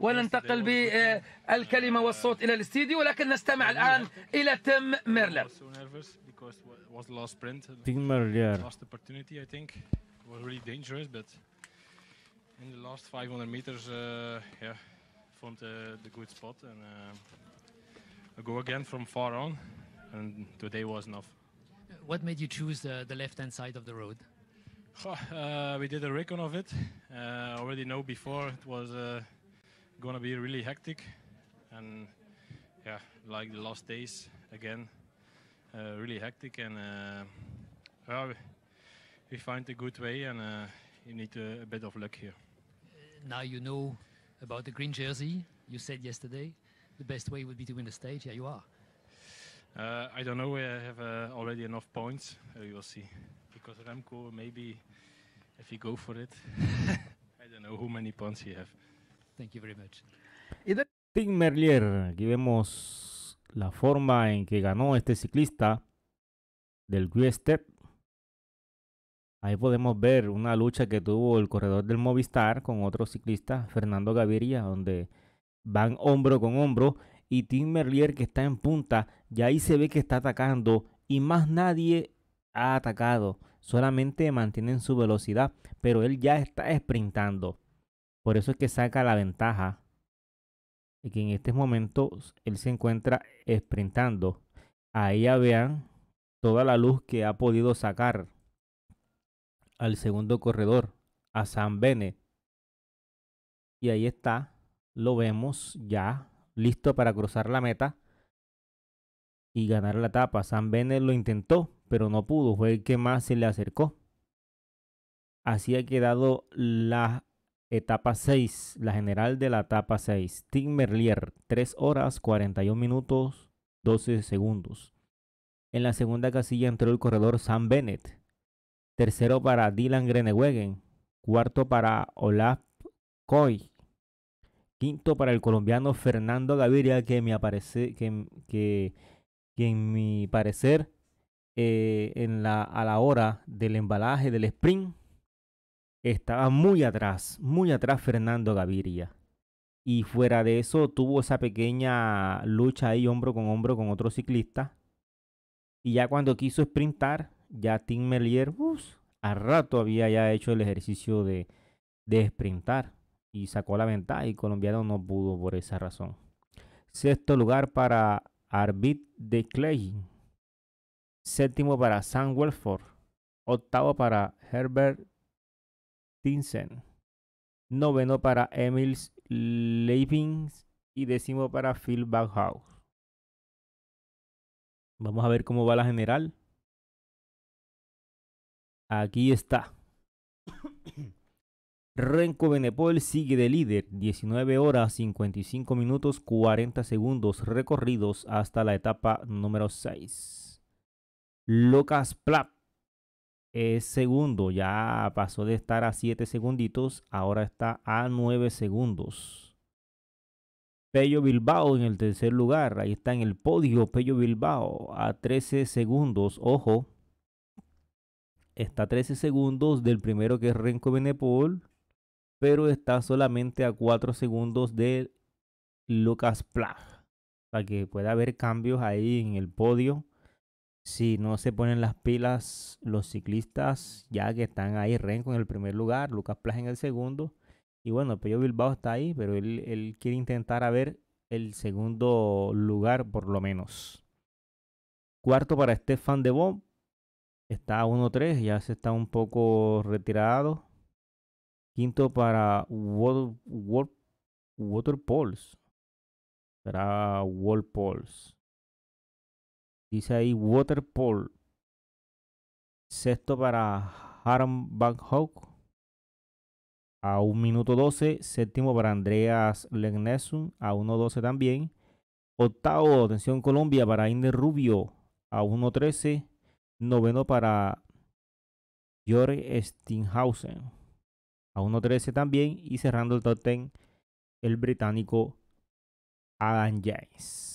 وننتقل بالكلمة والصوت إلى الاستديو ولكن نستمع الآن إلى تيم ميرلر تيم ميرلر in the last 500 meters, uh, yeah, found uh, the good spot and uh, I go again from far on, and today was enough. What made you choose uh, the left-hand side of the road? uh, we did a recon of it. Uh, already know before it was uh, gonna be really hectic, and yeah, like the last days again, uh, really hectic. And uh, well, we find a good way, and uh, you need a bit of luck here. Now you know about the green jersey. You said yesterday the best way would be to win the stage. Yeah, you are. Uh, I don't know. I have uh, already enough points. Uh, we will see. Because Remco, maybe if you go for it, I don't know how many points you have. Thank you very much. Tim Merlier, aquí vemos la forma en que ganó este ciclista del Step. Ahí podemos ver una lucha que tuvo el corredor del Movistar con otro ciclista, Fernando Gaviria, donde van hombro con hombro. Y Tim Merlier que está en punta, y ahí se ve que está atacando y más nadie ha atacado. Solamente mantienen su velocidad, pero él ya está sprintando. Por eso es que saca la ventaja y que en este momento él se encuentra sprintando. Ahí ya vean toda la luz que ha podido sacar al segundo corredor, a San Bene. Y ahí está, lo vemos ya listo para cruzar la meta y ganar la etapa. San Bene lo intentó, pero no pudo, fue el que más se le acercó. Así ha quedado la Etapa 6, la general de la etapa 6. Tim Merlier, 3 horas 41 minutos 12 segundos. En la segunda casilla entró el corredor Sam Bennett. Tercero para Dylan Grenewegen. Cuarto para Olaf Coy. Quinto para el colombiano Fernando Gaviria, que, me aparece, que, en mi parecer, eh, en a la hora del embalaje del sprint, estaba muy atrás, muy atrás Fernando Gaviria. Y fuera de eso tuvo esa pequeña lucha ahí hombro con hombro con otro ciclista. Y ya cuando quiso sprintar, ya Tim Melier a rato había ya hecho el ejercicio de, de sprintar. Y sacó la ventaja y colombiano no pudo por esa razón. Sexto lugar para Arvid de Clay. Séptimo para Sam Welford. Octavo para Herbert Noveno para Emils Leipzig y décimo para Phil Bauhaus. Vamos a ver cómo va la general. Aquí está. Renko Benepol sigue de líder, 19 horas 55 minutos 40 segundos recorridos hasta la etapa número 6. Lucas Platt es eh, segundo. Ya pasó de estar a 7 segunditos, ahora está a 9 segundos. Pello Bilbao en el tercer lugar, ahí está en el podio Pello Bilbao a 13 segundos, ojo. Está a 13 segundos del primero que es Renko Benepol, pero está solamente a 4 segundos de Lucas Plag. Para que pueda haber cambios ahí en el podio si no se ponen las pilas los ciclistas, ya que están ahí Renko en el primer lugar, Lucas Plas en el segundo. Y bueno, Pello Bilbao está ahí, pero él, él quiere intentar a ver el segundo lugar por lo menos. Cuarto para Stefan de Bon. Está a 1-3, ya se está un poco retirado. Quinto para Water, Será Wall Dice ahí Waterpool Sexto para Haram Van A 1 minuto 12. Séptimo para Andreas Legnesun. A 1.12 también. Octavo, atención Colombia, para Inde Rubio. A 1.13. Noveno para Jorge Steinhausen. A 1.13 también. Y cerrando el top 10, el británico Adam James.